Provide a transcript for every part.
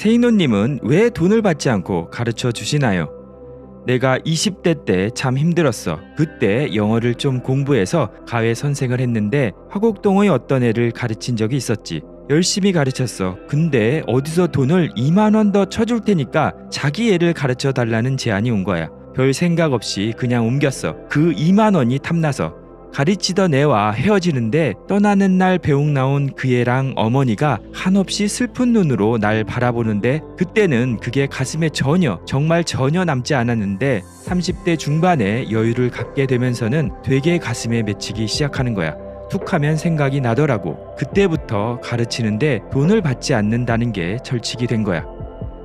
세인호님은 왜 돈을 받지 않고 가르쳐 주시나요? 내가 20대 때 참 힘들었어. 그때 영어를 좀 공부해서 가외 선생을 했는데 화곡동의 어떤 애를 가르친 적이 있었지. 열심히 가르쳤어. 근데 어디서 돈을 2만 원 더 쳐줄 테니까 자기 애를 가르쳐 달라는 제안이 온 거야. 별 생각 없이 그냥 옮겼어. 그 2만 원이 탐나서. 가르치던 애와 헤어지는데 떠나는 날 배웅 나온 그 애랑 어머니가 한없이 슬픈 눈으로 날 바라보는데 그때는 그게 가슴에 전혀 정말 전혀 남지 않았는데 30대 중반에 여유를 갖게 되면서는 되게 가슴에 맺히기 시작하는 거야. 툭 하면 생각이 나더라고. 그때부터 가르치는데 돈을 받지 않는다는 게 절칙이 된 거야.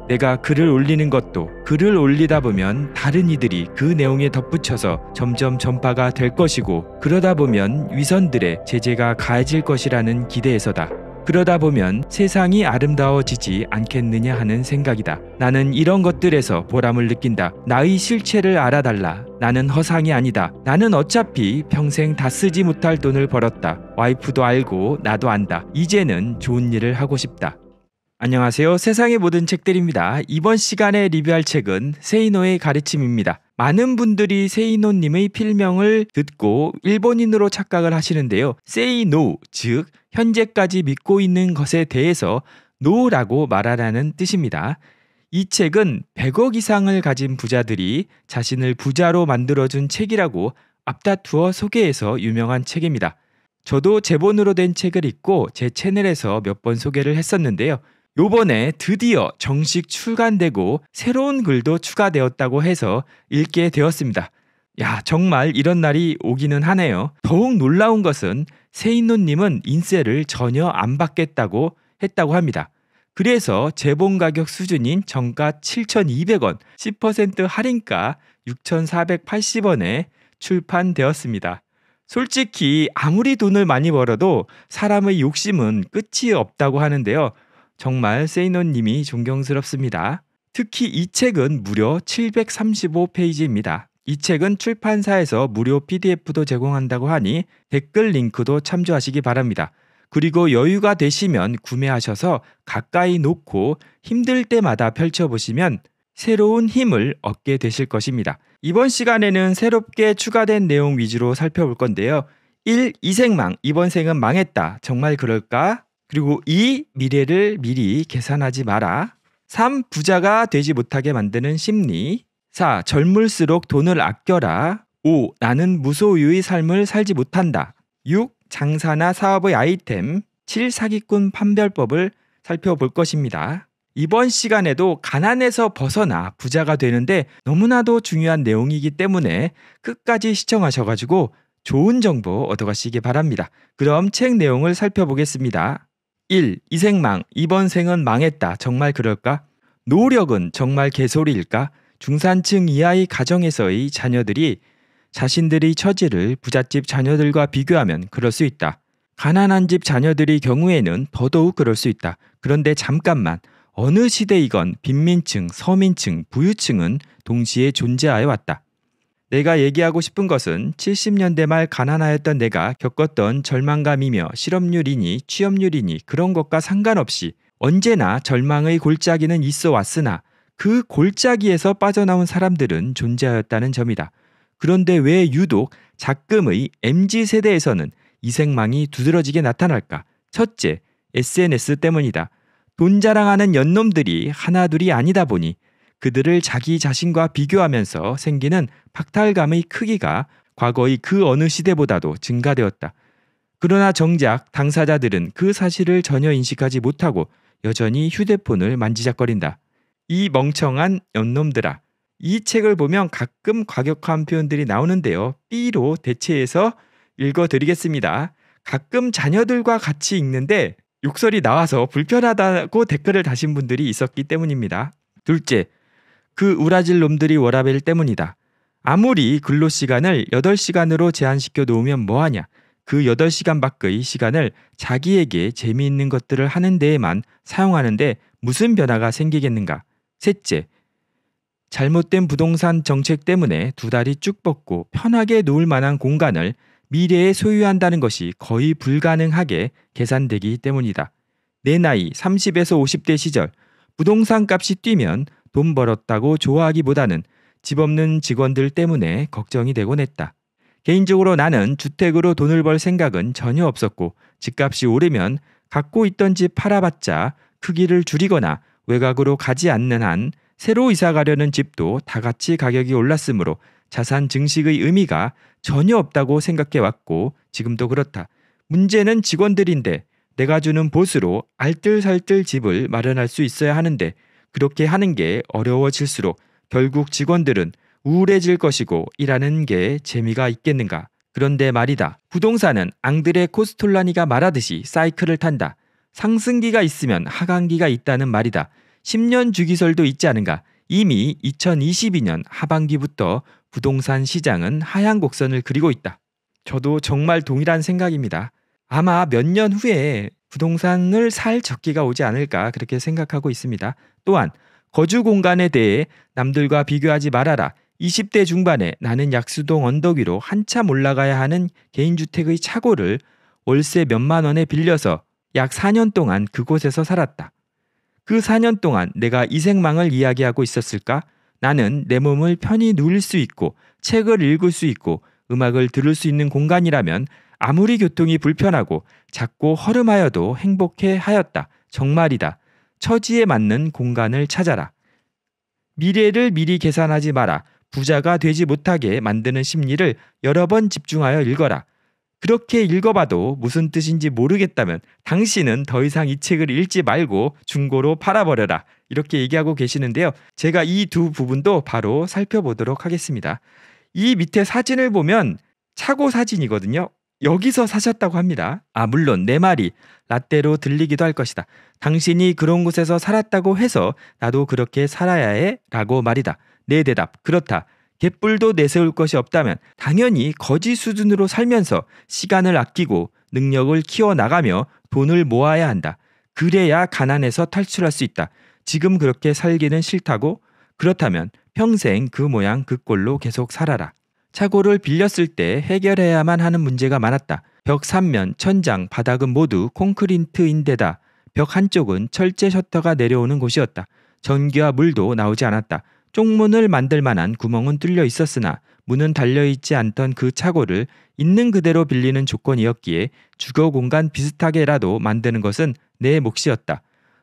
내가 글을 올리는 것도 글을 올리다 보면 다른 이들이 그 내용에 덧붙여서 점점 전파가 될 것이고 그러다 보면 위선들의 제재가 가해질 것이라는 기대에서다. 그러다 보면 세상이 아름다워지지 않겠느냐 하는 생각이다. 나는 이런 것들에서 보람을 느낀다. 나의 실체를 알아달라. 나는 허상이 아니다. 나는 어차피 평생 다 쓰지 못할 돈을 벌었다. 와이프도 알고 나도 안다. 이제는 좋은 일을 하고 싶다. 안녕하세요. 세상의 모든 책들입니다. 이번 시간에 리뷰할 책은 세이노의 가르침입니다. 많은 분들이 세이노님의 필명을 듣고 일본인으로 착각을 하시는데요. 세이노, 즉, 현재까지 믿고 있는 것에 대해서 노라고 말하라는 뜻입니다. 이 책은 100억 이상을 가진 부자들이 자신을 부자로 만들어준 책이라고 앞다투어 소개해서 유명한 책입니다. 저도 제본으로 된 책을 읽고 제 채널에서 몇 번 소개를 했었는데요. 요번에 드디어 정식 출간되고 새로운 글도 추가되었다고 해서 읽게 되었습니다. 야, 정말 이런 날이 오기는 하네요. 더욱 놀라운 것은 세인노님은 인세를 전혀 안 받겠다고 했다고 합니다. 그래서 재봉 가격 수준인 정가 7,200원, 10% 할인가 6,480원에 출판되었습니다. 솔직히 아무리 돈을 많이 벌어도 사람의 욕심은 끝이 없다고 하는데요. 정말 세이노님이 존경스럽습니다. 특히 이 책은 무려 735페이지입니다. 이 책은 출판사에서 무료 PDF도 제공한다고 하니 댓글 링크도 참조하시기 바랍니다. 그리고 여유가 되시면 구매하셔서 가까이 놓고 힘들 때마다 펼쳐보시면 새로운 힘을 얻게 되실 것입니다. 이번 시간에는 새롭게 추가된 내용 위주로 살펴볼 건데요. 1. 이생망, 이번 생은 망했다. 정말 그럴까? 그리고 이 미래를 미리 계산하지 마라. 3. 부자가 되지 못하게 만드는 심리. 4. 젊을수록 돈을 아껴라. 5. 나는 무소유의 삶을 살지 못한다. 6. 장사나 사업의 아이템. 7. 사기꾼 판별법을 살펴볼 것입니다. 이번 시간에도 가난에서 벗어나 부자가 되는데 너무나도 중요한 내용이기 때문에 끝까지 시청하셔가지고 좋은 정보 얻어가시기 바랍니다. 그럼 책 내용을 살펴보겠습니다. 1. 이 생망, 이번 생은 망했다. 정말 그럴까? 노력은 정말 개소리일까? 중산층 이하의 가정에서의 자녀들이 자신들의 처지를 부잣집 자녀들과 비교하면 그럴 수 있다. 가난한 집 자녀들의 경우에는 더더욱 그럴 수 있다. 그런데 잠깐만, 어느 시대이건 빈민층, 서민층, 부유층은 동시에 존재하여 왔다. 내가 얘기하고 싶은 것은 70년대 말 가난하였던 내가 겪었던 절망감이며 실업률이니 취업률이니 그런 것과 상관없이 언제나 절망의 골짜기는 있어 왔으나 그 골짜기에서 빠져나온 사람들은 존재하였다는 점이다. 그런데 왜 유독 작금의 MZ 세대에서는 이생망이 두드러지게 나타날까? 첫째, SNS 때문이다. 돈 자랑하는 연놈들이 하나둘이 아니다 보니 그들을 자기 자신과 비교하면서 생기는 박탈감의 크기가 과거의 그 어느 시대보다도 증가되었다. 그러나 정작 당사자들은 그 사실을 전혀 인식하지 못하고 여전히 휴대폰을 만지작거린다. 이 멍청한 연놈들아. 이 책을 보면 가끔 과격한 표현들이 나오는데요. B로 대체해서 읽어드리겠습니다. 가끔 자녀들과 같이 읽는데 욕설이 나와서 불편하다고 댓글을 다신 분들이 있었기 때문입니다. 둘째, 그 우라질 놈들이 워라벨 때문이다. 아무리 근로 시간을 8시간으로 제한시켜 놓으면 뭐하냐. 그 8시간 밖의 시간을 자기에게 재미있는 것들을 하는 데에만 사용하는데 무슨 변화가 생기겠는가. 셋째, 잘못된 부동산 정책 때문에 두 다리 쭉 뻗고 편하게 놓을 만한 공간을 미래에 소유한다는 것이 거의 불가능하게 계산되기 때문이다. 내 나이 30에서 50대 시절 부동산 값이 뛰면 돈 벌었다고 좋아하기보다는 집 없는 직원들 때문에 걱정이 되곤 했다. 개인적으로 나는 주택으로 돈을 벌 생각은 전혀 없었고 집값이 오르면 갖고 있던 집 팔아봤자 크기를 줄이거나 외곽으로 가지 않는 한 새로 이사 가려는 집도 다 같이 가격이 올랐으므로 자산 증식의 의미가 전혀 없다고 생각해 왔고 지금도 그렇다. 문제는 직원들인데 내가 주는 보수로 알뜰살뜰 집을 마련할 수 있어야 하는데 그렇게 하는 게 어려워질수록 결국 직원들은 우울해질 것이고 일하는 게 재미가 있겠는가. 그런데 말이다. 부동산은 앙드레 코스톨라니가 말하듯이 사이클을 탄다. 상승기가 있으면 하강기가 있다는 말이다. 10년 주기설도 있지 않은가. 이미 2022년 하반기부터 부동산 시장은 하향 곡선을 그리고 있다. 저도 정말 동일한 생각입니다. 아마 몇 년 후에 부동산을 살 적기가 오지 않을까 그렇게 생각하고 있습니다. 또한 거주 공간에 대해 남들과 비교하지 말아라. 20대 중반에 나는 약수동 언덕 위로 한참 올라가야 하는 개인주택의 차고를 월세 몇 만 원에 빌려서 약 4년 동안 그곳에서 살았다. 그 4년 동안 내가 이 생망을 이야기하고 있었을까? 나는 내 몸을 편히 누릴 수 있고 책을 읽을 수 있고 음악을 들을 수 있는 공간이라면 아무리 교통이 불편하고 작고 허름하여도 행복해 하였다. 정말이다. 처지에 맞는 공간을 찾아라. 미래를 미리 계산하지 마라. 부자가 되지 못하게 만드는 심리를 여러 번 집중하여 읽어라. 그렇게 읽어봐도 무슨 뜻인지 모르겠다면 당신은 더 이상 이 책을 읽지 말고 중고로 팔아버려라. 이렇게 얘기하고 계시는데요. 제가 이 두 부분도 바로 살펴보도록 하겠습니다. 이 밑에 사진을 보면 차고 사진이거든요. 여기서 사셨다고 합니다. 아, 물론 내 말이 라떼로 들리기도 할 것이다. 당신이 그런 곳에서 살았다고 해서 나도 그렇게 살아야 해? 라고 말이다. 내 대답. 그렇다. 갯불도 내세울 것이 없다면 당연히 거지 수준으로 살면서 시간을 아끼고 능력을 키워나가며 돈을 모아야 한다. 그래야 가난에서 탈출할 수 있다. 지금 그렇게 살기는 싫다고? 그렇다면 평생 그 모양 그 꼴로 계속 살아라. 차고를 빌렸을 때 해결해야만 하는 문제가 많았다. 벽 3면, 천장, 바닥은 모두 콘크리트인데다 벽 한쪽은 철제 셔터가 내려오는 곳이었다. 전기와 물도 나오지 않았다. 쪽문을 만들 만한 구멍은 뚫려 있었으나 문은 달려있지 않던 그 차고를 있는 그대로 빌리는 조건이었기에 주거 공간 비슷하게라도 만드는 것은 내 몫이었다.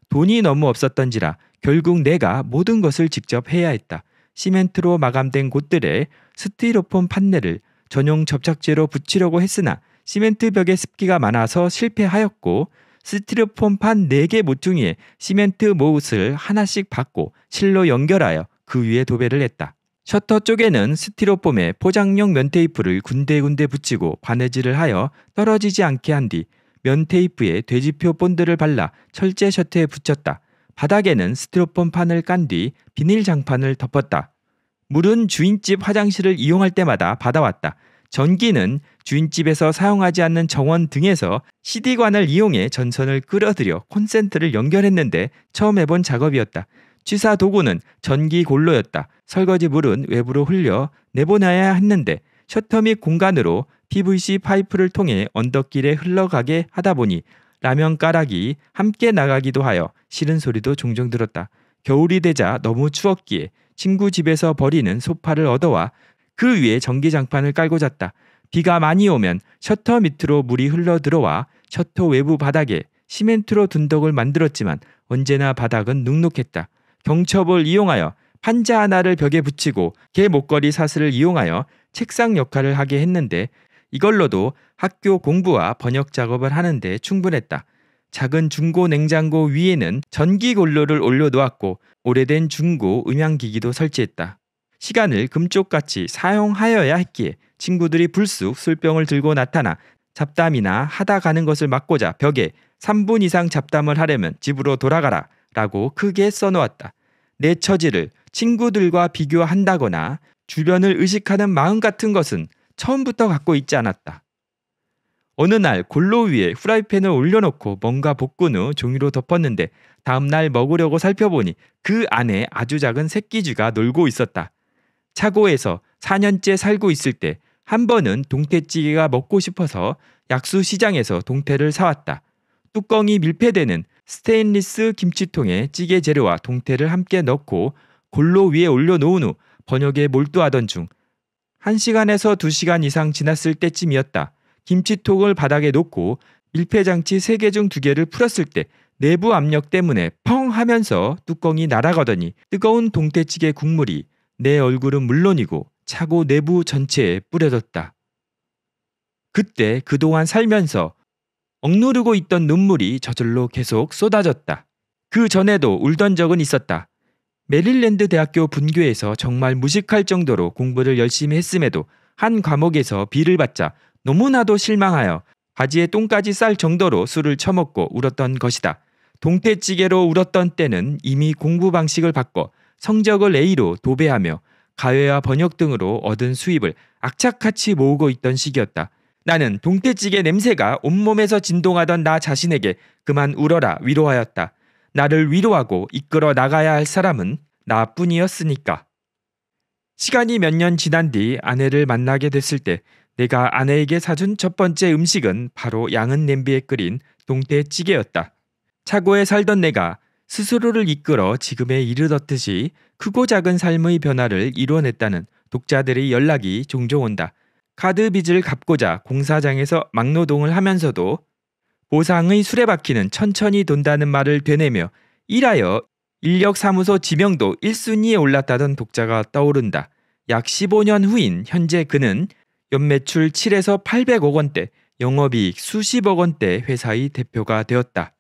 돈이 너무 없었던지라 결국 내가 모든 것을 직접 해야 했다. 시멘트로 마감된 곳들에 스티로폼 판넬을 전용 접착제로 붙이려고 했으나 시멘트 벽에 습기가 많아서 실패하였고 스티로폼 판 4개 모퉁이에 시멘트 모웃을 하나씩 받고 실로 연결하여 그 위에 도배를 했다. 셔터 쪽에는 스티로폼에 포장용 면테이프를 군데군데 붙이고 관해질을 하여 떨어지지 않게 한 뒤 면테이프에 돼지표 본드를 발라 철제 셔터에 붙였다. 바닥에는 스티로폼 판을 깐 뒤 비닐 장판을 덮었다. 물은 주인집 화장실을 이용할 때마다 받아왔다. 전기는 주인집에서 사용하지 않는 정원 등에서 CD관을 이용해 전선을 끌어들여 콘센트를 연결했는데 처음 해본 작업이었다. 취사 도구는 전기 골로였다. 설거지 물은 외부로 흘려 내보내야 했는데 셔터 및 공간으로 PVC 파이프를 통해 언덕길에 흘러가게 하다 보니 라면 가락이 함께 나가기도 하여 싫은 소리도 종종 들었다. 겨울이 되자 너무 추웠기에 친구 집에서 버리는 소파를 얻어와 그 위에 전기장판을 깔고 잤다. 비가 많이 오면 셔터 밑으로 물이 흘러 들어와 셔터 외부 바닥에 시멘트로 둔덕을 만들었지만 언제나 바닥은 눅눅했다. 경첩을 이용하여 판자 하나를 벽에 붙이고 개 목걸이 사슬을 이용하여 책상 역할을 하게 했는데 이걸로도 학교 공부와 번역 작업을 하는데 충분했다. 작은 중고 냉장고 위에는 전기 골로를 올려놓았고 오래된 중고 음향기기도 설치했다. 시간을 금쪽같이 사용하여야 했기에 친구들이 불쑥 술병을 들고 나타나 잡담이나 하다 가는 것을 막고자 벽에 3분 이상 잡담을 하려면 집으로 돌아가라 라고 크게 써놓았다. 내 처지를 친구들과 비교한다거나 주변을 의식하는 마음 같은 것은 처음부터 갖고 있지 않았다. 어느 날 골로 위에 프라이팬을 올려놓고 뭔가 볶은 후 종이로 덮었는데 다음날 먹으려고 살펴보니 그 안에 아주 작은 새끼쥐가 놀고 있었다. 차고에서 4년째 살고 있을 때 한 번은 동태찌개가 먹고 싶어서 약수 시장에서 동태를 사왔다. 뚜껑이 밀폐되는 스테인리스 김치통에 찌개 재료와 동태를 함께 넣고 골로 위에 올려놓은 후 번역에 몰두하던 중 1시간에서 2시간 이상 지났을 때쯤이었다. 김치통을 바닥에 놓고 밀폐장치 3개 중 2개를 풀었을 때 내부 압력 때문에 펑 하면서 뚜껑이 날아가더니 뜨거운 동태찌개 국물이 내 얼굴은 물론이고 차고 내부 전체에 뿌려졌다. 그때 그동안 살면서 억누르고 있던 눈물이 저절로 계속 쏟아졌다. 그 전에도 울던 적은 있었다. 메릴랜드 대학교 분교에서 정말 무식할 정도로 공부를 열심히 했음에도 한 과목에서 비를 받자 너무나도 실망하여 바지에 똥까지 쌀 정도로 술을 처먹고 울었던 것이다. 동태찌개로 울었던 때는 이미 공부 방식을 바꿔 성적을 A로 도배하며 가외와 번역 등으로 얻은 수입을 악착같이 모으고 있던 시기였다. 나는 동태찌개 냄새가 온몸에서 진동하던 나 자신에게 그만 울어라 위로하였다. 나를 위로하고 이끌어 나가야 할 사람은 나뿐이었으니까. 시간이 몇 년 지난 뒤 아내를 만나게 됐을 때 내가 아내에게 사준 첫 번째 음식은 바로 양은 냄비에 끓인 동태찌개였다. 차고에 살던 내가 스스로를 이끌어 지금에 이르렀듯이 크고 작은 삶의 변화를 이뤄냈다는 독자들의 연락이 종종 온다. 카드 빚을 갚고자 공사장에서 막노동을 하면서도 보상의 수레바퀴는 천천히 돈다는 말을 되뇌며 일하여 인력사무소 지명도 1순위에 올랐다던 독자가 떠오른다. 약 15년 후인 현재 그는 연매출 7에서 800억 원대, 영업이익 수십억 원대 회사의 대표가 되었다.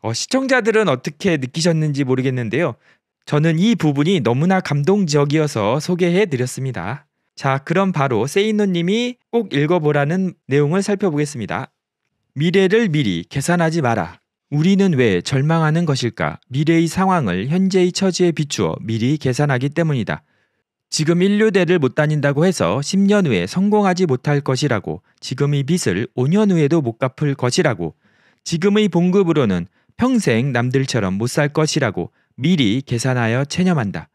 어, 시청자들은 어떻게 느끼셨는지 모르겠는데요. 저는 이 부분이 너무나 감동적이어서 소개해 드렸습니다. 자, 그럼 바로 세이노님이 꼭 읽어보라는 내용을 살펴보겠습니다. 미래를 미리 계산하지 마라. 우리는 왜 절망하는 것일까? 미래의 상황을 현재의 처지에 비추어 미리 계산하기 때문이다. 지금 인류대를 못 다닌다고 해서 10년 후에 성공하지 못할 것이라고 지금의 빚을 5년 후에도 못 갚을 것이라고 지금의 봉급으로는 평생 남들처럼 못 살 것이라고 미리 계산하여 체념한다.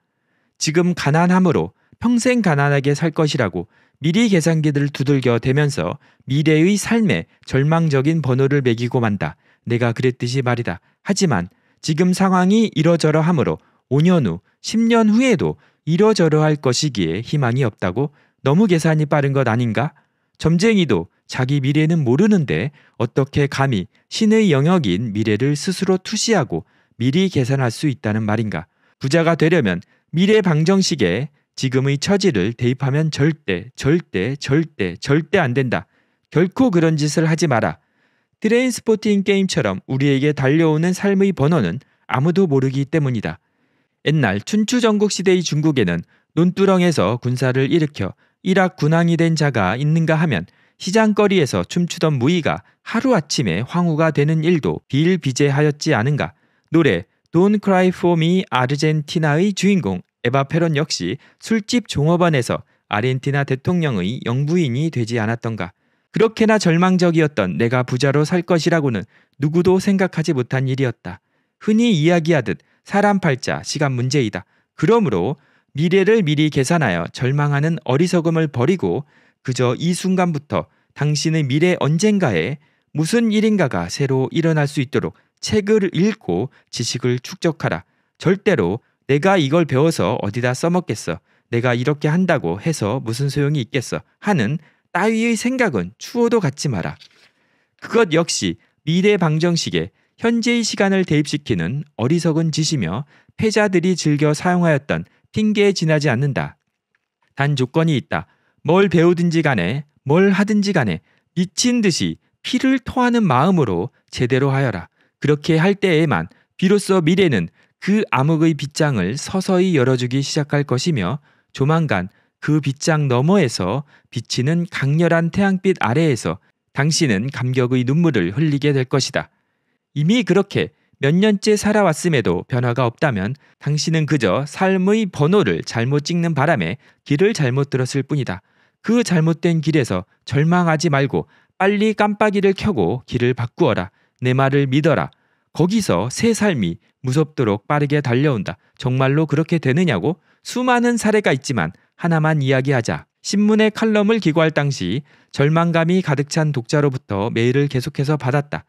지금 가난함으로 평생 가난하게 살 것이라고 미리 계산기를 두들겨 대면서 미래의 삶에 절망적인 번호를 매기고 만다. 내가 그랬듯이 말이다. 하지만 지금 상황이 이러저러함으로 5년 후, 10년 후에도 이러저러할 것이기에 희망이 없다고 너무 계산이 빠른 것 아닌가? 점쟁이도 자기 미래는 모르는데 어떻게 감히 신의 영역인 미래를 스스로 투시하고 미리 계산할 수 있다는 말인가? 부자가 되려면 미래 방정식에 지금의 처지를 대입하면 절대, 절대, 절대, 절대 안 된다. 결코 그런 짓을 하지 마라. 트레인 스포팅 게임처럼 우리에게 달려오는 삶의 번호는 아무도 모르기 때문이다. 옛날 춘추전국 시대의 중국에는 논두렁에서 군사를 일으켜 일학 군왕이 된 자가 있는가 하면 시장거리에서 춤추던 무희가 하루아침에 황후가 되는 일도 비일비재하였지 않은가. 노래 Don't Cry For Me 아르헨티나의 주인공 에바 페론 역시 술집 종업원에서 아르헨티나 대통령의 영부인이 되지 않았던가. 그렇게나 절망적이었던 내가 부자로 살 것이라고는 누구도 생각하지 못한 일이었다. 흔히 이야기하듯 사람 팔자, 시간 문제이다. 그러므로 미래를 미리 계산하여 절망하는 어리석음을 버리고 그저 이 순간부터 당신의 미래 언젠가에 무슨 일인가가 새로 일어날 수 있도록 책을 읽고 지식을 축적하라. 절대로 내가 이걸 배워서 어디다 써먹겠어. 내가 이렇게 한다고 해서 무슨 소용이 있겠어. 하는 따위의 생각은 추호도 갖지 마라. 그것 역시 미래 방정식에 현재의 시간을 대입시키는 어리석은 짓이며 패자들이 즐겨 사용하였던 핑계에 지나지 않는다. 단 조건이 있다. 뭘 배우든지 간에 뭘 하든지 간에 미친 듯이 피를 토하는 마음으로 제대로 하여라. 그렇게 할 때에만 비로소 미래는 그 암흑의 빗장을 서서히 열어주기 시작할 것이며 조만간 그 빗장 너머에서 비치는 강렬한 태양빛 아래에서 당신은 감격의 눈물을 흘리게 될 것이다. 이미 그렇게 몇 년째 살아왔음에도 변화가 없다면 당신은 그저 삶의 번호를 잘못 찍는 바람에 길을 잘못 들었을 뿐이다. 그 잘못된 길에서 절망하지 말고 빨리 깜빡이를 켜고 길을 바꾸어라. 내 말을 믿어라. 거기서 새 삶이 무섭도록 빠르게 달려온다. 정말로 그렇게 되느냐고? 수많은 사례가 있지만 하나만 이야기하자. 신문의 칼럼을 기고할 당시 절망감이 가득 찬 독자로부터 메일을 계속해서 받았다.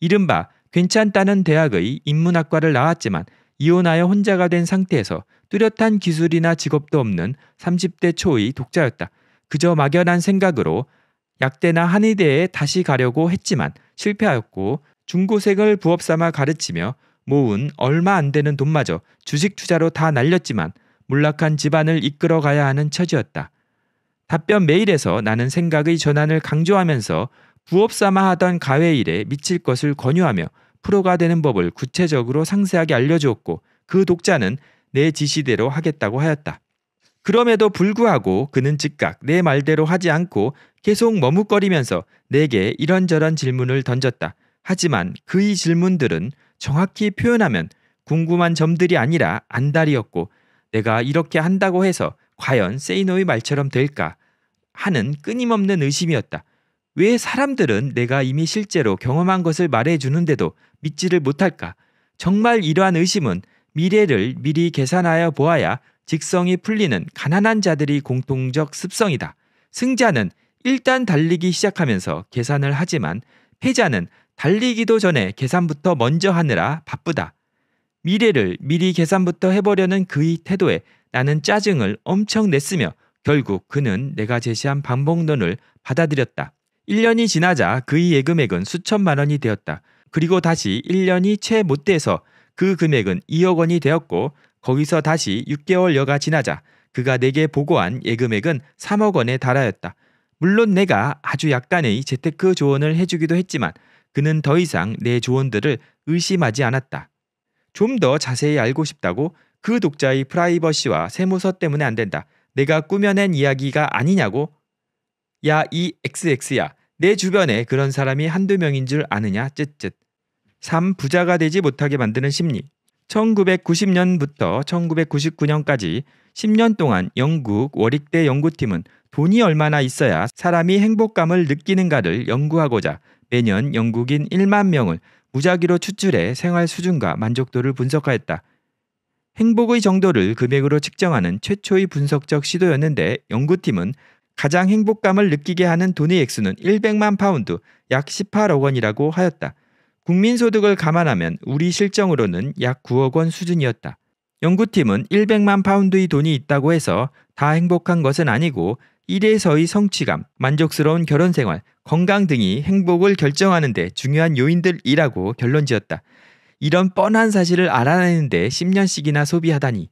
이른바 괜찮다는 대학의 인문학과를 나왔지만 이혼하여 혼자가 된 상태에서 뚜렷한 기술이나 직업도 없는 30대 초의 독자였다. 그저 막연한 생각으로 약대나 한의대에 다시 가려고 했지만 실패하였고 중고생을 부업삼아 가르치며 모은 얼마 안 되는 돈마저 주식 투자로 다 날렸지만 몰락한 집안을 이끌어 가야 하는 처지였다. 답변 메일에서 나는 생각의 전환을 강조하면서 부업삼아 하던 가외 일에 미칠 것을 권유하며 프로가 되는 법을 구체적으로 상세하게 알려주었고 그 독자는 내 지시대로 하겠다고 하였다. 그럼에도 불구하고 그는 즉각 내 말대로 하지 않고 계속 머뭇거리면서 내게 이런저런 질문을 던졌다. 하지만 그의 질문들은 정확히 표현하면 궁금한 점들이 아니라 안달이었고 내가 이렇게 한다고 해서 과연 세이노의 말처럼 될까 하는 끊임없는 의심이었다. 왜 사람들은 내가 이미 실제로 경험한 것을 말해주는데도 믿지를 못할까? 정말 이러한 의심은 미래를 미리 계산하여 보아야 직성이 풀리는 가난한 자들이 공통적 습성이다. 승자는 일단 달리기 시작하면서 계산을 하지만 패자는 달리기도 전에 계산부터 먼저 하느라 바쁘다. 미래를 미리 계산부터 해보려는 그의 태도에 나는 짜증을 엄청 냈으며 결국 그는 내가 제시한 반복론을 받아들였다. 1년이 지나자 그의 예금액은 수천만 원이 되었다. 그리고 다시 1년이 채 못 돼서 그 금액은 2억 원이 되었고 거기서 다시 6개월여가 지나자 그가 내게 보고한 예금액은 3억 원에 달하였다. 물론 내가 아주 약간의 재테크 조언을 해주기도 했지만 그는 더 이상 내 조언들을 의심하지 않았다. 좀 더 자세히 알고 싶다고 그 독자의 프라이버시와 세무서 때문에 안 된다. 내가 꾸며낸 이야기가 아니냐고? 야, 이 XX야. 내 주변에 그런 사람이 한두 명인 줄 아느냐? 쯧쯧. 3. 부자가 되지 못하게 만드는 심리. 1990년부터 1999년까지 10년 동안 영국 워릭대 연구팀은 돈이 얼마나 있어야 사람이 행복감을 느끼는가를 연구하고자 매년 영국인 1만 명을 무작위로 추출해 생활 수준과 만족도를 분석하였다. 행복의 정도를 금액으로 측정하는 최초의 분석적 시도였는데 연구팀은 가장 행복감을 느끼게 하는 돈의 액수는 100만 파운드, 약 18억 원이라고 하였다. 국민소득을 감안하면 우리 실정으로는 약 9억 원 수준이었다. 연구팀은 100만 파운드의 돈이 있다고 해서 다 행복한 것은 아니고 일에서의 성취감, 만족스러운 결혼 생활, 건강 등이 행복을 결정하는 데 중요한 요인들이라고 결론 지었다. 이런 뻔한 사실을 알아내는데 10년씩이나 소비하다니.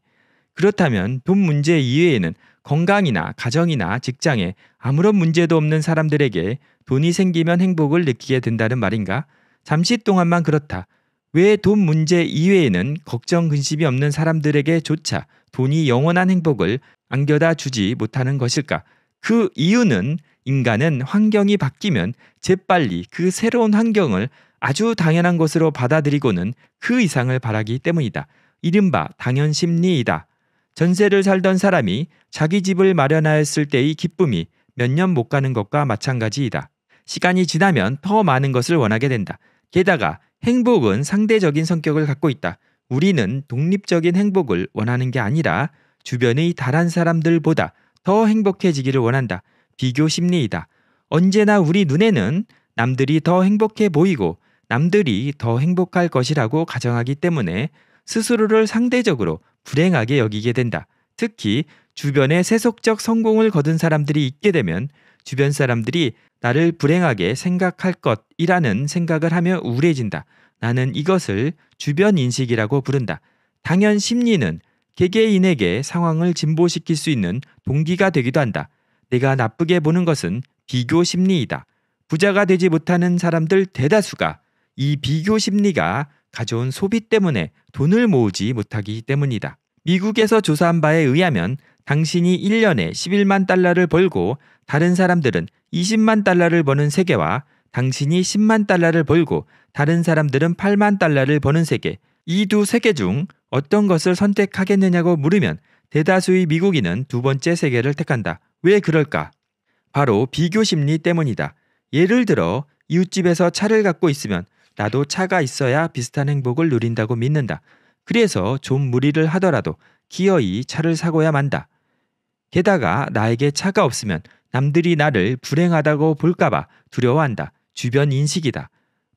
그렇다면 돈 문제 이외에는 건강이나 가정이나 직장에 아무런 문제도 없는 사람들에게 돈이 생기면 행복을 느끼게 된다는 말인가? 잠시 동안만 그렇다. 왜 돈 문제 이외에는 걱정 근심이 없는 사람들에게조차 돈이 영원한 행복을 안겨다 주지 못하는 것일까? 그 이유는 인간은 환경이 바뀌면 재빨리 그 새로운 환경을 아주 당연한 것으로 받아들이고는 그 이상을 바라기 때문이다. 이른바 당연 심리이다. 전세를 살던 사람이 자기 집을 마련하였을 때의 기쁨이 몇 년 못 가는 것과 마찬가지이다. 시간이 지나면 더 많은 것을 원하게 된다. 게다가 행복은 상대적인 성격을 갖고 있다. 우리는 독립적인 행복을 원하는 게 아니라 주변의 다른 사람들보다 더 행복해지기를 원한다. 비교 심리이다. 언제나 우리 눈에는 남들이 더 행복해 보이고 남들이 더 행복할 것이라고 가정하기 때문에 스스로를 상대적으로 불행하게 여기게 된다. 특히 주변에 세속적 성공을 거둔 사람들이 있게 되면 주변 사람들이 나를 불행하게 생각할 것이라는 생각을 하며 우울해진다. 나는 이것을 주변 인식이라고 부른다. 당연 심리는 개개인에게 상황을 진보시킬 수 있는 동기가 되기도 한다. 내가 나쁘게 보는 것은 비교 심리이다. 부자가 되지 못하는 사람들 대다수가 이 비교 심리가 가져온 소비 때문에 돈을 모으지 못하기 때문이다. 미국에서 조사한 바에 의하면 당신이 1년에 11만 달러를 벌고 다른 사람들은 20만 달러를 버는 세계와 당신이 10만 달러를 벌고 다른 사람들은 8만 달러를 버는 세계, 이 두 세계 중 어떤 것을 선택하겠느냐고 물으면 대다수의 미국인은 두 번째 세계를 택한다. 왜 그럴까? 바로 비교 심리 때문이다. 예를 들어 이웃집에서 차를 갖고 있으면 나도 차가 있어야 비슷한 행복을 누린다고 믿는다. 그래서 좀 무리를 하더라도 기어이 차를 사고야 만다. 게다가 나에게 차가 없으면 남들이 나를 불행하다고 볼까봐 두려워한다. 주변 인식이다.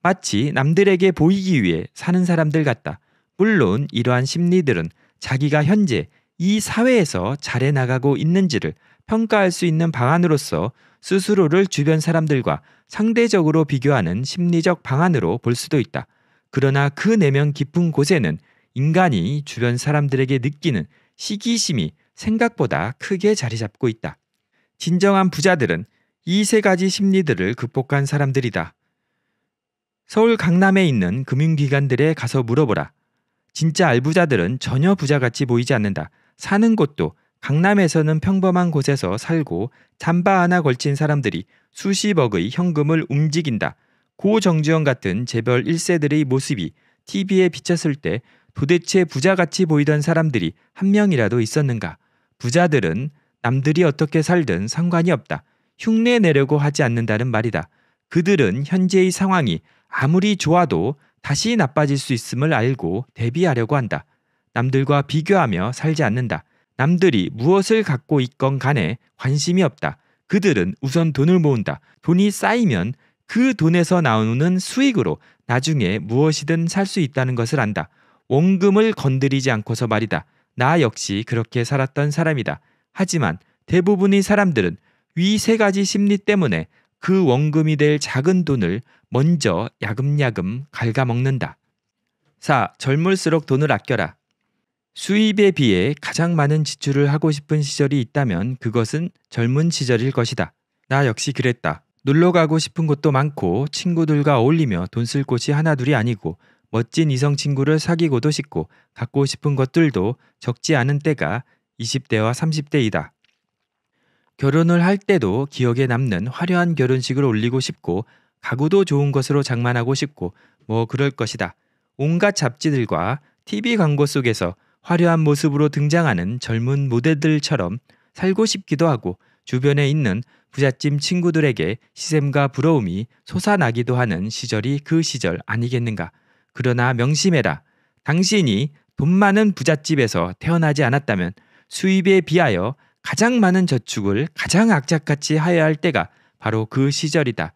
마치 남들에게 보이기 위해 사는 사람들 같다. 물론 이러한 심리들은 자기가 현재 이 사회에서 잘해 나가고 있는지를 평가할 수 있는 방안으로서 스스로를 주변 사람들과 상대적으로 비교하는 심리적 방안으로 볼 수도 있다. 그러나 그 내면 깊은 곳에는 인간이 주변 사람들에게 느끼는 시기심이 생각보다 크게 자리 잡고 있다. 진정한 부자들은 이 세 가지 심리들을 극복한 사람들이다. 서울 강남에 있는 금융기관들에 가서 물어보라. 진짜 알부자들은 전혀 부자같이 보이지 않는다. 사는 곳도 강남에서는 평범한 곳에서 살고 잠바 하나 걸친 사람들이 수십억의 현금을 움직인다. 고정지원 같은 재벌 1세들의 모습이 TV에 비쳤을 때 도대체 부자같이 보이던 사람들이 한 명이라도 있었는가? 부자들은 남들이 어떻게 살든 상관이 없다. 흉내 내려고 하지 않는다는 말이다. 그들은 현재의 상황이 아무리 좋아도 다시 나빠질 수 있음을 알고 대비하려고 한다. 남들과 비교하며 살지 않는다. 남들이 무엇을 갖고 있건 간에 관심이 없다. 그들은 우선 돈을 모은다. 돈이 쌓이면 그 돈에서 나오는 수익으로 나중에 무엇이든 살 수 있다는 것을 안다. 원금을 건드리지 않고서 말이다. 나 역시 그렇게 살았던 사람이다. 하지만 대부분의 사람들은 위 세 가지 심리 때문에 그 원금이 될 작은 돈을 먼저 야금야금 갉아먹는다. 4. 젊을수록 돈을 아껴라. 수입에 비해 가장 많은 지출을 하고 싶은 시절이 있다면 그것은 젊은 시절일 것이다. 나 역시 그랬다. 놀러 가고 싶은 곳도 많고 친구들과 어울리며 돈 쓸 곳이 하나둘이 아니고 멋진 이성 친구를 사귀고도 싶고 갖고 싶은 것들도 적지 않은 때가 20대와 30대이다. 결혼을 할 때도 기억에 남는 화려한 결혼식을 올리고 싶고 가구도 좋은 것으로 장만하고 싶고 뭐 그럴 것이다. 온갖 잡지들과 TV 광고 속에서 화려한 모습으로 등장하는 젊은 모델들처럼 살고 싶기도 하고 주변에 있는 부잣집 친구들에게 시샘과 부러움이 솟아나기도 하는 시절이 그 시절 아니겠는가. 그러나 명심해라. 당신이 돈 많은 부잣집에서 태어나지 않았다면 수입에 비하여 가장 많은 저축을 가장 악착같이 하여야 할 때가 바로 그 시절이다.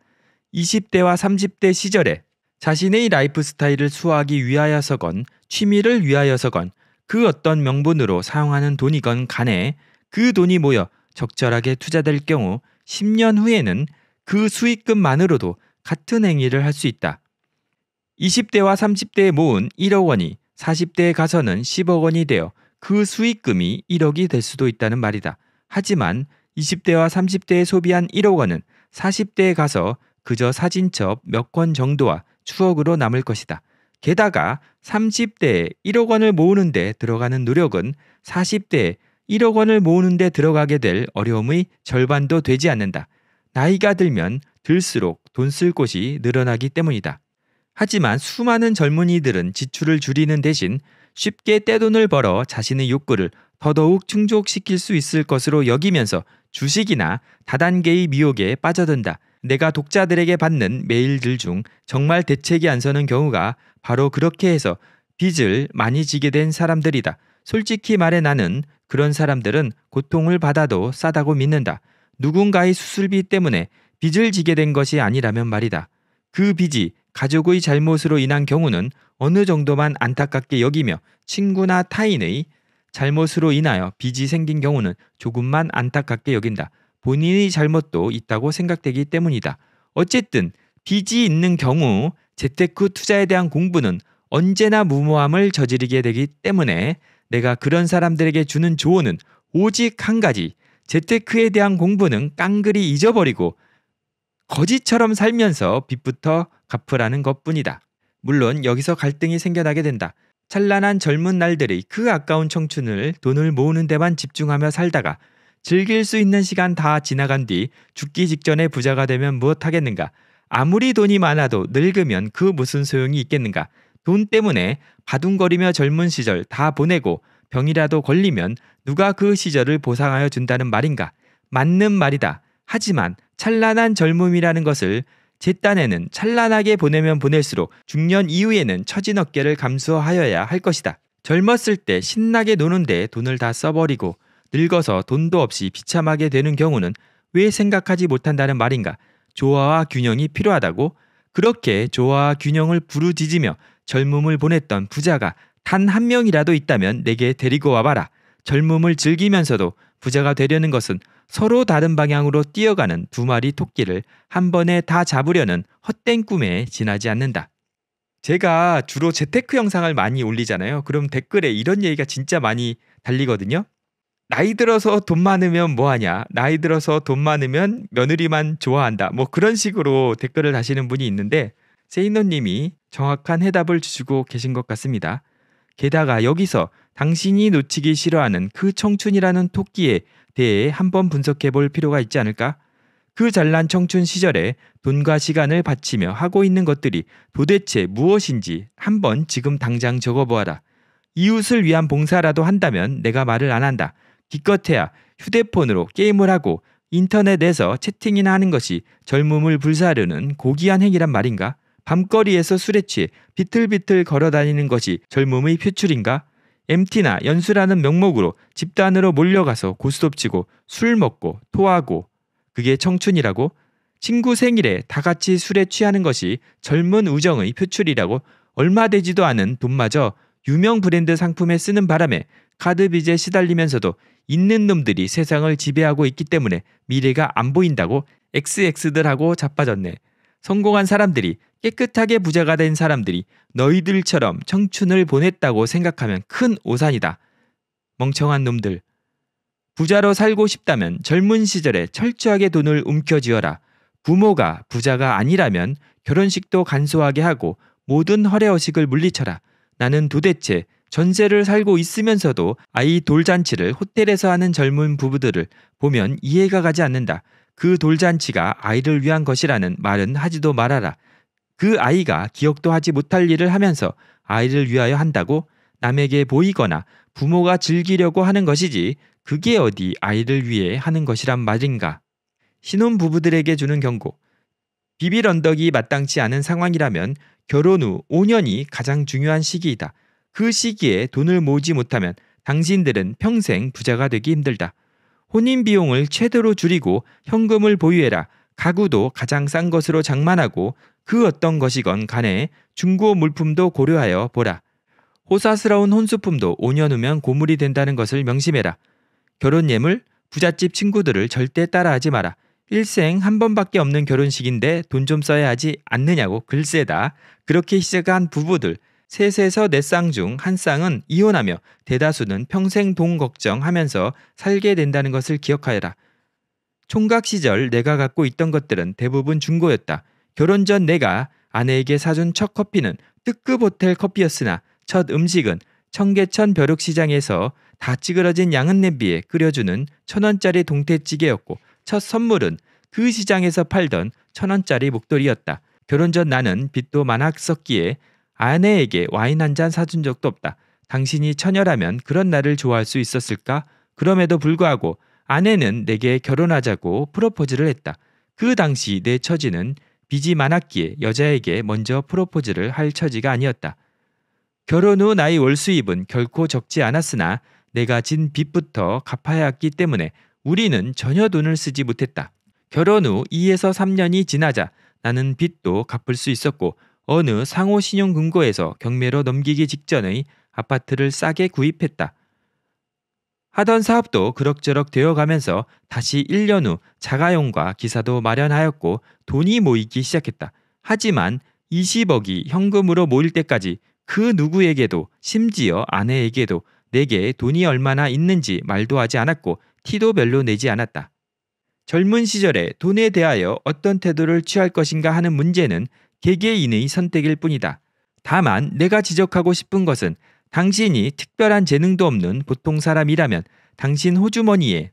20대와 30대 시절에 자신의 라이프 스타일을 수호하기 위하여서건 취미를 위하여서건 그 어떤 명분으로 사용하는 돈이건 간에 그 돈이 모여 적절하게 투자될 경우 10년 후에는 그 수익금만으로도 같은 행위를 할 수 있다. 20대와 30대에 모은 1억 원이 40대에 가서는 10억 원이 되어 그 수익금이 1억이 될 수도 있다는 말이다. 하지만 20대와 30대에 소비한 1억 원은 40대에 가서 그저 사진첩 몇 권 정도와 추억으로 남을 것이다. 게다가 30대에 1억 원을 모으는데 들어가는 노력은 40대에 1억 원을 모으는데 들어가게 될 어려움의 절반도 되지 않는다. 나이가 들면 들수록 돈 쓸 곳이 늘어나기 때문이다. 하지만 수많은 젊은이들은 지출을 줄이는 대신 쉽게 떼돈을 벌어 자신의 욕구를 더더욱 충족시킬 수 있을 것으로 여기면서 주식이나 다단계의 미혹에 빠져든다. 내가 독자들에게 받는 메일들 중 정말 대책이 안 서는 경우가 바로 그렇게 해서 빚을 많이 지게 된 사람들이다. 솔직히 말해 나는 그런 사람들은 고통을 받아도 싸다고 믿는다. 누군가의 수술비 때문에 빚을 지게 된 것이 아니라면 말이다. 그 빚이 가족의 잘못으로 인한 경우는 어느 정도만 안타깝게 여기며 친구나 타인의 잘못으로 인하여 빚이 생긴 경우는 조금만 안타깝게 여긴다. 본인의 잘못도 있다고 생각되기 때문이다. 어쨌든 빚이 있는 경우 재테크 투자에 대한 공부는 언제나 무모함을 저지르게 되기 때문에 내가 그런 사람들에게 주는 조언은 오직 한 가지. 재테크에 대한 공부는 깡그리 잊어버리고 거지처럼 살면서 빚부터 갚으라는 것뿐이다. 물론 여기서 갈등이 생겨나게 된다. 찬란한 젊은 날들의 그 아까운 청춘을 돈을 모으는 데만 집중하며 살다가 즐길 수 있는 시간 다 지나간 뒤 죽기 직전에 부자가 되면 무엇하겠는가? 아무리 돈이 많아도 늙으면 그 무슨 소용이 있겠는가? 돈 때문에 바둥거리며 젊은 시절 다 보내고 병이라도 걸리면 누가 그 시절을 보상하여 준다는 말인가? 맞는 말이다. 하지만 찬란한 젊음이라는 것을 제 딴에는 찬란하게 보내면 보낼수록 중년 이후에는 처진 어깨를 감수하여야 할 것이다. 젊었을 때 신나게 노는데 돈을 다 써버리고 늙어서 돈도 없이 비참하게 되는 경우는 왜 생각하지 못한다는 말인가? 조화와 균형이 필요하다고? 그렇게 조화와 균형을 부르짖으며 젊음을 보냈던 부자가 단 한 명이라도 있다면 내게 데리고 와봐라. 젊음을 즐기면서도 부자가 되려는 것은 서로 다른 방향으로 뛰어가는 두 마리 토끼를 한 번에 다 잡으려는 헛된 꿈에 지나지 않는다. 제가 주로 재테크 영상을 많이 올리잖아요. 그럼 댓글에 이런 얘기가 진짜 많이 달리거든요. 나이 들어서 돈 많으면 뭐하냐? 나이 들어서 돈 많으면 며느리만 좋아한다. 뭐 그런 식으로 댓글을 다시는 분이 있는데 세이노님이 정확한 해답을 주시고 계신 것 같습니다. 게다가 여기서 당신이 놓치기 싫어하는 그 청춘이라는 토끼에 대해 한번 분석해 볼 필요가 있지 않을까? 그 잘난 청춘 시절에 돈과 시간을 바치며 하고 있는 것들이 도대체 무엇인지 한번 지금 당장 적어보아라. 이웃을 위한 봉사라도 한다면 내가 말을 안 한다. 기껏해야 휴대폰으로 게임을 하고 인터넷에서 채팅이나 하는 것이 젊음을 불사르는 고귀한 행위란 말인가? 밤거리에서 술에 취해 비틀비틀 걸어 다니는 것이 젊음의 표출인가? MT나 연수라는 명목으로 집단으로 몰려가서 고스톱 치고 술 먹고 토하고 그게 청춘이라고 친구 생일에 다 같이 술에 취하는 것이 젊은 우정의 표출이라고 얼마 되지도 않은 돈마저 유명 브랜드 상품에 쓰는 바람에 카드빚에 시달리면서도 있는 놈들이 세상을 지배하고 있기 때문에 미래가 안 보인다고 XX들하고 자빠졌네. 성공한 사람들이 깨끗하게 부자가 된 사람들이 너희들처럼 청춘을 보냈다고 생각하면 큰 오산이다. 멍청한 놈들. 부자로 살고 싶다면 젊은 시절에 철저하게 돈을 움켜쥐어라. 부모가 부자가 아니라면 결혼식도 간소하게 하고 모든 허례허식을 물리쳐라. 나는 도대체 전세를 살고 있으면서도 아이 돌잔치를 호텔에서 하는 젊은 부부들을 보면 이해가 가지 않는다. 그 돌잔치가 아이를 위한 것이라는 말은 하지도 말아라. 그 아이가 기억도 하지 못할 일을 하면서 아이를 위하여 한다고 남에게 보이거나 부모가 즐기려고 하는 것이지 그게 어디 아이를 위해 하는 것이란 말인가. 신혼 부부들에게 주는 경고. 비빌 언덕이 마땅치 않은 상황이라면 결혼 후 5년이 가장 중요한 시기이다. 그 시기에 돈을 모으지 못하면 당신들은 평생 부자가 되기 힘들다. 혼인 비용을 최대로 줄이고 현금을 보유해라. 가구도 가장 싼 것으로 장만하고 그 어떤 것이건 간에 중고 물품도 고려하여 보라. 호사스러운 혼수품도 5년 후면 고물이 된다는 것을 명심해라. 결혼 예물, 부잣집 친구들을 절대 따라하지 마라. 일생 한 번밖에 없는 결혼식인데 돈 좀 써야 하지 않느냐고 글쎄다. 그렇게 시작한 부부들 셋에서 넷 쌍 중 한 쌍은 이혼하며 대다수는 평생 돈 걱정하면서 살게 된다는 것을 기억하여라. 총각 시절 내가 갖고 있던 것들은 대부분 중고였다. 결혼 전 내가 아내에게 사준 첫 커피는 특급 호텔 커피였으나 첫 음식은 청계천 벼룩시장에서 다 찌그러진 양은 냄비에 끓여주는 천원짜리 동태찌개였고 첫 선물은 그 시장에서 팔던 천원짜리 목도리였다. 결혼 전 나는 빚도 만학 썼기에 아내에게 와인 한 잔 사준 적도 없다. 당신이 처녀라면 그런 나를 좋아할 수 있었을까? 그럼에도 불구하고 아내는 내게 결혼하자고 프로포즈를 했다. 그 당시 내 처지는 빚이 많았기에 여자에게 먼저 프로포즈를 할 처지가 아니었다. 결혼 후 나의 월수입은 결코 적지 않았으나 내가 진 빚부터 갚아야 했기 때문에 우리는 전혀 돈을 쓰지 못했다. 결혼 후 2에서 3년이 지나자 나는 빚도 갚을 수 있었고 어느 상호신용금고에서 경매로 넘기기 직전의 아파트를 싸게 구입했다. 하던 사업도 그럭저럭 되어가면서 다시 1년 후 자가용과 기사도 마련하였고 돈이 모이기 시작했다. 하지만 20억이 현금으로 모일 때까지 그 누구에게도 심지어 아내에게도 내게 돈이 얼마나 있는지 말도 하지 않았고 티도 별로 내지 않았다. 젊은 시절에 돈에 대하여 어떤 태도를 취할 것인가 하는 문제는 개개인의 선택일 뿐이다. 다만 내가 지적하고 싶은 것은 당신이 특별한 재능도 없는 보통 사람이라면 당신 호주머니에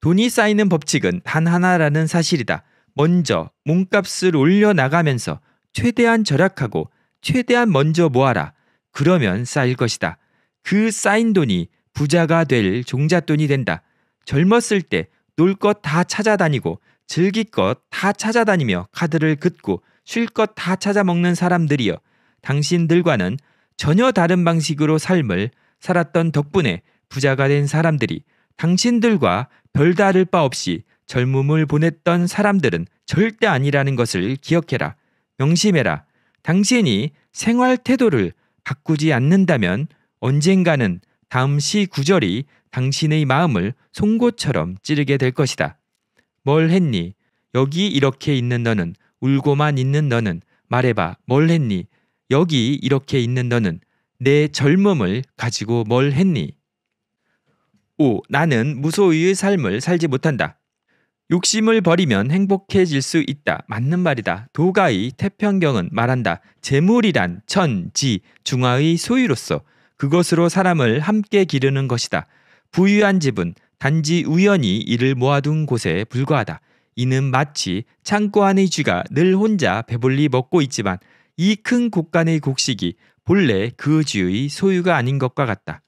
돈이 쌓이는 법칙은 단 하나라는 사실이다. 먼저 몸값을 올려나가면서 최대한 절약하고 최대한 먼저 모아라. 그러면 쌓일 것이다. 그 쌓인 돈이 부자가 될 종잣돈이 된다. 젊었을 때 놀 것 다 찾아다니고 즐길 것 다 찾아다니며 카드를 긋고 쉴 것 다 찾아먹는 사람들이여 당신들과는 전혀 다른 방식으로 삶을 살았던 덕분에 부자가 된 사람들이 당신들과 별다를 바 없이 젊음을 보냈던 사람들은 절대 아니라는 것을 기억해라. 명심해라. 당신이 생활 태도를 바꾸지 않는다면 언젠가는 다음 시 구절이 당신의 마음을 송곳처럼 찌르게 될 것이다. 뭘 했니? 여기 이렇게 있는 너는 울고만 있는 너는 말해봐 뭘 했니? 여기 이렇게 있는 너는 내 젊음을 가지고 뭘 했니? 5. 나는 무소유의 삶을 살지 못한다. 욕심을 버리면 행복해질 수 있다. 맞는 말이다. 도가의 태평경은 말한다. 재물이란 천지 중화의 소유로서 그것으로 사람을 함께 기르는 것이다. 부유한 집은 단지 우연히 이를 모아둔 곳에 불과하다. 이는 마치 창고 안의 쥐가 늘 혼자 배불리 먹고 있지만 이큰 곳간의 곡식이 본래 그 주의 소유가 아닌 것과 같다.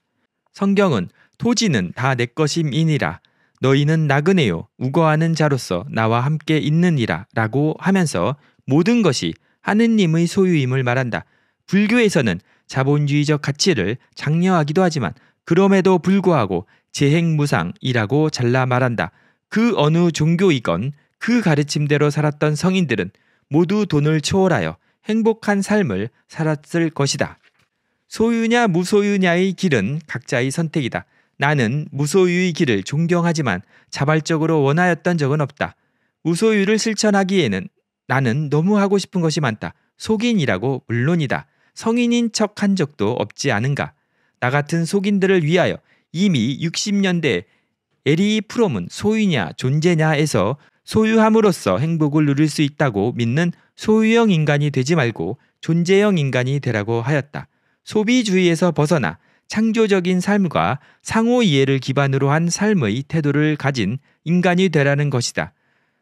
성경은 토지는 다 내 것임이니라. 너희는 나그네요 우거하는 자로서 나와 함께 있느니라라고 하면서 모든 것이 하느님의 소유임을 말한다. 불교에서는 자본주의적 가치를 장려하기도 하지만 그럼에도 불구하고 재행무상이라고 잘라 말한다. 그 어느 종교이건 그 가르침대로 살았던 성인들은 모두 돈을 초월하여 행복한 삶을 살았을 것이다. 소유냐 무소유냐의 길은 각자의 선택이다. 나는 무소유의 길을 존경하지만 자발적으로 원하였던 적은 없다. 무소유를 실천하기에는 나는 너무 하고 싶은 것이 많다. 속인이라고 물론이다. 성인인 척한 적도 없지 않은가. 나 같은 속인들을 위하여 이미 60년대 에리 프롬은 소유냐 존재냐에서 소유함으로써 행복을 누릴 수 있다고 믿는 소유형 인간이 되지 말고 존재형 인간이 되라고 하였다. 소비주의에서 벗어나 창조적인 삶과 상호 이해를 기반으로 한 삶의 태도를 가진 인간이 되라는 것이다.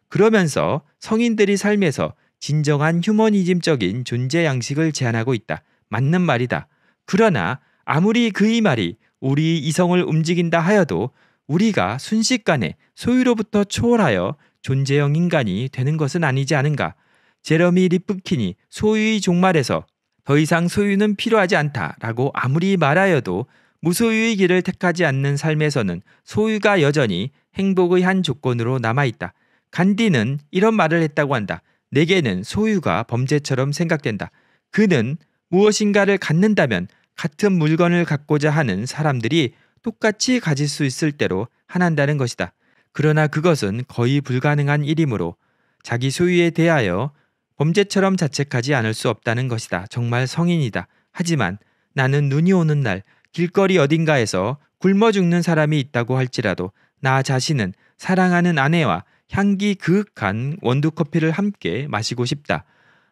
그러면서 성인들이 삶에서 진정한 휴머니즘적인 존재 양식을 제안하고 있다. 맞는 말이다. 그러나 아무리 그의 말이 우리 이성을 움직인다 하여도 우리가 순식간에 소유로부터 초월하여 존재형 인간이 되는 것은 아니지 않은가. 제러미 리프킨이 소유의 종말에서 더 이상 소유는 필요하지 않다라고 아무리 말하여도 무소유의 길을 택하지 않는 삶에서는 소유가 여전히 행복의 한 조건으로 남아있다. 간디는 이런 말을 했다고 한다. 내게는 소유가 범죄처럼 생각된다. 그는 무엇인가를 갖는다면 같은 물건을 갖고자 하는 사람들이 똑같이 가질 수 있을 때로 한한다는 것이다. 그러나 그것은 거의 불가능한 일이므로 자기 소유에 대하여 범죄처럼 자책하지 않을 수 없다는 것이다. 정말 성인이다. 하지만 나는 눈이 오는 날 길거리 어딘가에서 굶어 죽는 사람이 있다고 할지라도 나 자신은 사랑하는 아내와 향기 그윽한 원두 커피를 함께 마시고 싶다.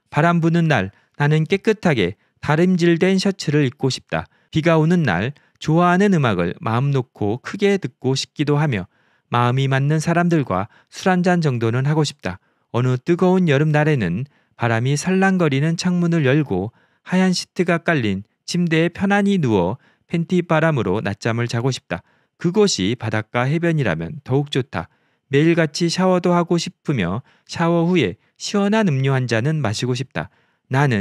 바람 부는 날 나는 깨끗하게 다림질된 셔츠를 입고 싶다. 비가 오는 날 좋아하는 음악을 마음 놓고 크게 듣고 싶기도 하며 마음이 맞는 사람들과 술 한 잔 정도는 하고 싶다. 어느 뜨거운 여름날에는 바람이 살랑거리는 창문을 열고 하얀 시트가 깔린 침대에 편안히 누워 팬티 바람으로 낮잠을 자고 싶다. 그곳이 바닷가 해변이라면 더욱 좋다. 매일같이 샤워도 하고 싶으며 샤워 후에 시원한 음료 한 잔은 마시고 싶다.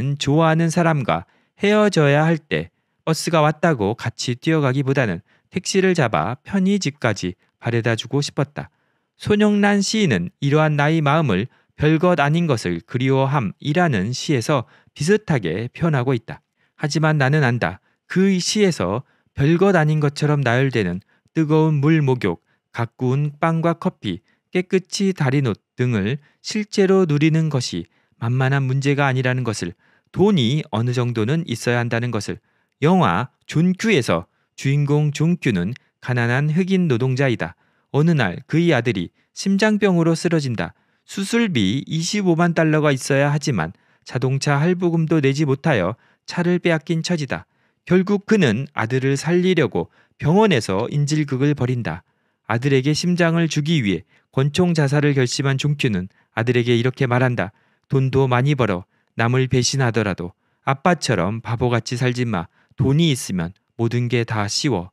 나는 좋아하는 사람과 헤어져야 할 때 버스가 왔다고 같이 뛰어가기보다는 택시를 잡아 편히 집까지 바래다 주고 싶었다. 손영란 시인은 이러한 나의 마음을 별것 아닌 것을 그리워함이라는 시에서 비슷하게 표현하고 있다. 하지만 나는 안다. 그 시에서 별것 아닌 것처럼 나열되는 뜨거운 물 목욕, 각 구운 빵과 커피, 깨끗이 다린 옷 등을 실제로 누리는 것이 만만한 문제가 아니라는 것을 돈이 어느 정도는 있어야 한다는 것을 영화 존큐에서 주인공 존큐는 가난한 흑인 노동자이다. 어느 날 그의 아들이 심장병으로 쓰러진다. 수술비 25만 달러가 있어야 하지만 자동차 할부금도 내지 못하여 차를 빼앗긴 처지다. 결국 그는 아들을 살리려고 병원에서 인질극을 벌인다. 아들에게 심장을 주기 위해 권총 자살을 결심한 중큐는 아들에게 이렇게 말한다. 돈도 많이 벌어 남을 배신하더라도 아빠처럼 바보같이 살지 마. 돈이 있으면 모든 게 다 쉬워.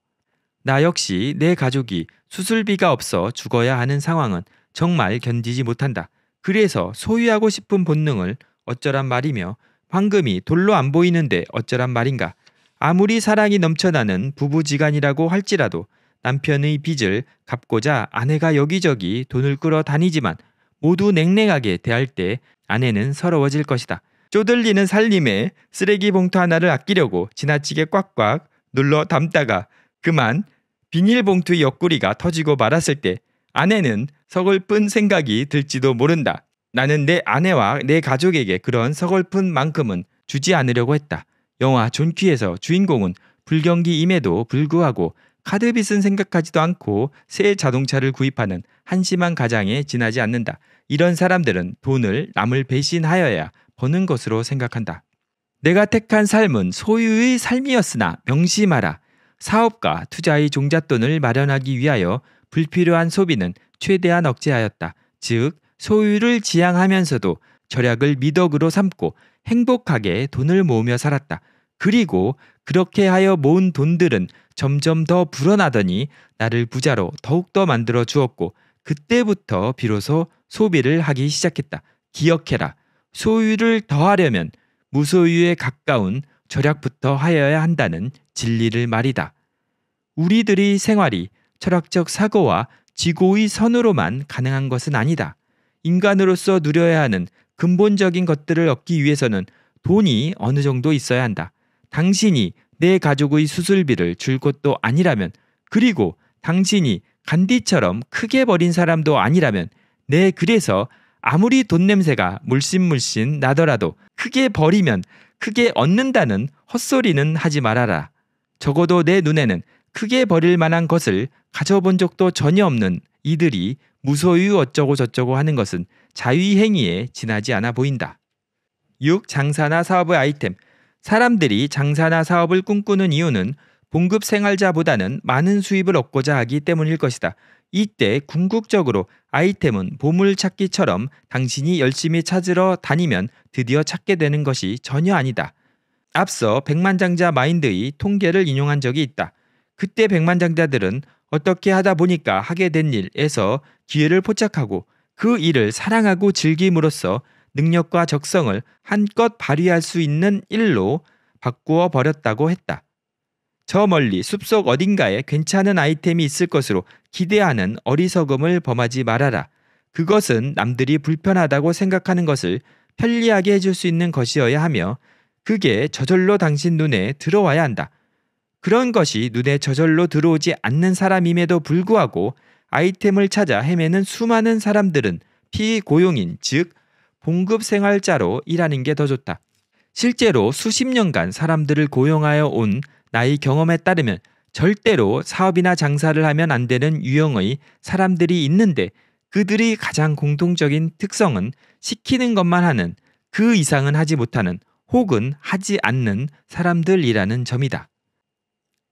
나 역시 내 가족이 수술비가 없어 죽어야 하는 상황은 정말 견디지 못한다. 그래서 소유하고 싶은 본능을 어쩌란 말이며 황금이 돌로 안 보이는데 어쩌란 말인가. 아무리 사랑이 넘쳐나는 부부지간이라고 할지라도 남편의 빚을 갚고자 아내가 여기저기 돈을 끌어 다니지만 모두 냉랭하게 대할 때 아내는 서러워질 것이다. 쪼들리는 살림에 쓰레기 봉투 하나를 아끼려고 지나치게 꽉꽉 눌러 담다가 그만 비닐봉투 옆구리가 터지고 말았을 때 아내는 서글픈 생각이 들지도 모른다. 나는 내 아내와 내 가족에게 그런 서글픈 만큼은 주지 않으려고 했다. 영화 존키에서 주인공은 불경기임에도 불구하고 카드빚은 생각하지도 않고 새 자동차를 구입하는 한심한 가장에 지나지 않는다. 이런 사람들은 돈을 남을 배신하여야 버는 것으로 생각한다. 내가 택한 삶은 소유의 삶이었으나 명심하라. 사업가 투자의 종잣돈을 마련하기 위하여 불필요한 소비는 최대한 억제하였다. 즉 소유를 지향하면서도 절약을 미덕으로 삼고 행복하게 돈을 모으며 살았다. 그리고 그렇게 하여 모은 돈들은 점점 더 불어나더니 나를 부자로 더욱더 만들어 주었고 그때부터 비로소 소비를 하기 시작했다. 기억해라. 소유를 더하려면 무소유에 가까운 절약부터 하여야 한다는 진리를 말이다. 우리들의 생활이 철학적 사고와 지고의 선으로만 가능한 것은 아니다. 인간으로서 누려야 하는 근본적인 것들을 얻기 위해서는 돈이 어느 정도 있어야 한다. 당신이 내 가족의 수술비를 줄 것도 아니라면, 그리고 당신이 간디처럼 크게 버린 사람도 아니라면, 내 그래서 아무리 돈 냄새가 물씬물씬 나더라도 크게 버리면 크게 얻는다는 헛소리는 하지 말아라. 적어도 내 눈에는 크게 버릴 만한 것을 가져본 적도 전혀 없는 이들이 무소유 어쩌고 저쩌고 하는 것은 자위 행위에 지나지 않아 보인다. 6. 장사나 사업의 아이템. 사람들이 장사나 사업을 꿈꾸는 이유는 봉급 생활자보다는 많은 수입을 얻고자 하기 때문일 것이다. 이때 궁극적으로 아이템은 보물찾기처럼 당신이 열심히 찾으러 다니면 드디어 찾게 되는 것이 전혀 아니다. 앞서 백만장자 마인드의 통계를 인용한 적이 있다. 그때 백만장자들은 어떻게 하다 보니까 하게 된 일에서 기회를 포착하고 그 일을 사랑하고 즐김으로써 능력과 적성을 한껏 발휘할 수 있는 일로 바꾸어 버렸다고 했다. 저 멀리 숲속 어딘가에 괜찮은 아이템이 있을 것으로 기대하는 어리석음을 범하지 말아라. 그것은 남들이 불편하다고 생각하는 것을 편리하게 해줄 수 있는 것이어야 하며 그게 저절로 당신 눈에 들어와야 한다. 그런 것이 눈에 저절로 들어오지 않는 사람임에도 불구하고 아이템을 찾아 헤매는 수많은 사람들은 피고용인 즉 봉급 생활자로 일하는 게 더 좋다. 실제로 수십 년간 사람들을 고용하여 온 나의 경험에 따르면 절대로 사업이나 장사를 하면 안 되는 유형의 사람들이 있는데 그들이 가장 공통적인 특성은 시키는 것만 하는 그 이상은 하지 못하는 혹은 하지 않는 사람들이라는 점이다.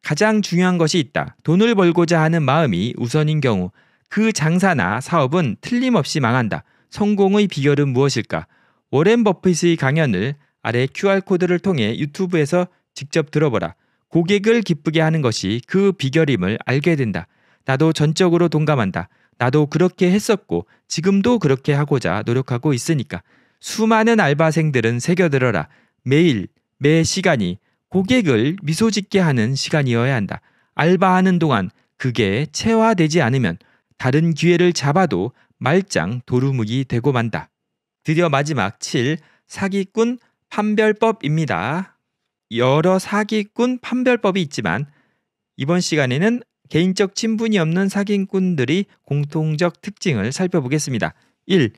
가장 중요한 것이 있다. 돈을 벌고자 하는 마음이 우선인 경우 그 장사나 사업은 틀림없이 망한다. 성공의 비결은 무엇일까? 워렌 버핏의 강연을 아래 QR코드를 통해 유튜브에서 직접 들어보라. 고객을 기쁘게 하는 것이 그 비결임을 알게 된다. 나도 전적으로 동감한다. 나도 그렇게 했었고 지금도 그렇게 하고자 노력하고 있으니까 수많은 알바생들은 새겨들어라. 매일 매 시간이 고객을 미소 짓게 하는 시간이어야 한다. 알바하는 동안 그게 체화되지 않으면 다른 기회를 잡아도 말짱 도루묵이 되고 만다. 드디어 마지막 7 사기꾼 판별법입니다. 여러 사기꾼 판별법이 있지만 이번 시간에는 개인적 친분이 없는 사기꾼들이 공통적 특징을 살펴보겠습니다. 1.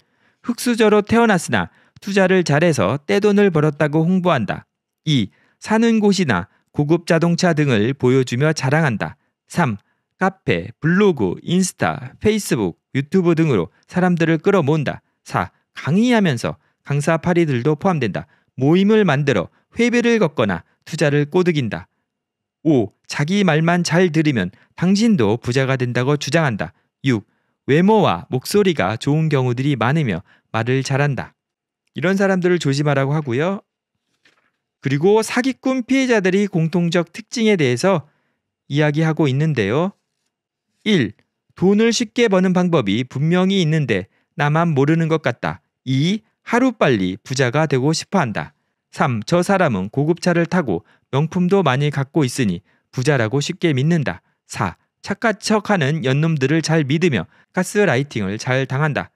흙수저로 태어났으나 투자를 잘해서 떼돈을 벌었다고 홍보한다. 2. 사는 곳이나 고급 자동차 등을 보여주며 자랑한다. 3. 카페, 블로그, 인스타, 페이스북, 유튜브 등으로 사람들을 끌어모은다. 4. 강의하면서 강사 파리들도 포함된다. 모임을 만들어 회비를 걷거나 투자를 꼬드긴다. 5. 자기 말만 잘 들으면 당신도 부자가 된다고 주장한다. 6. 외모와 목소리가 좋은 경우들이 많으며 말을 잘한다. 이런 사람들을 조심하라고 하고요. 그리고 사기꾼 피해자들이 공통적 특징에 대해서 이야기하고 있는데요. 1. 돈을 쉽게 버는 방법이 분명히 있는데 나만 모르는 것 같다. 2. 하루빨리 부자가 되고 싶어 한다. 3. 저 사람은 고급차를 타고 명품도 많이 갖고 있으니 부자라고 쉽게 믿는다. 4. 착한 척하는 연놈들을 잘 믿으며 가스라이팅을 잘 당한다.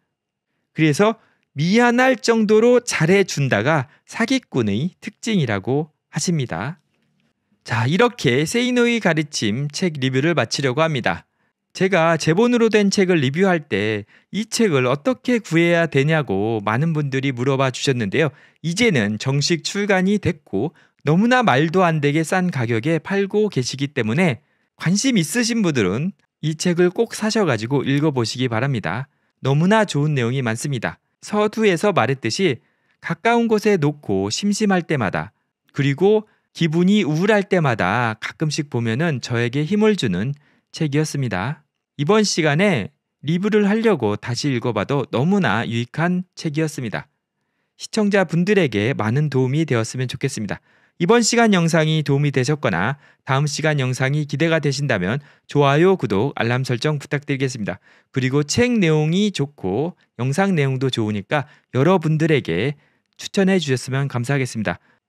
그래서 미안할 정도로 잘해준다가 사기꾼의 특징이라고 하십니다. 자, 이렇게 세이노의 가르침 책 리뷰를 마치려고 합니다. 제가 제본으로 된 책을 리뷰할 때 이 책을 어떻게 구해야 되냐고 많은 분들이 물어봐 주셨는데요. 이제는 정식 출간이 됐고 너무나 말도 안 되게 싼 가격에 팔고 계시기 때문에 관심 있으신 분들은 이 책을 꼭 사셔가지고 읽어보시기 바랍니다. 너무나 좋은 내용이 많습니다. 서두에서 말했듯이 가까운 곳에 놓고 심심할 때마다 그리고 기분이 우울할 때마다 가끔씩 보면은 저에게 힘을 주는 책이었습니다. 이번 시간에 리뷰를 하려고 다시 읽어봐도 너무나 유익한 책이었습니다. 시청자 분들에게 많은 도움이 되었으면 좋겠습니다. 이번 시간 영상이 도움이 되셨거나 다음 시간 영상이 기대가 되신다면 좋아요, 구독, 알람 설정 부탁드리겠습니다. 그리고 책 내용이 좋고 영상 내용도 좋으니까 여러분들에게 추천해 주셨으면 감사하겠습니다.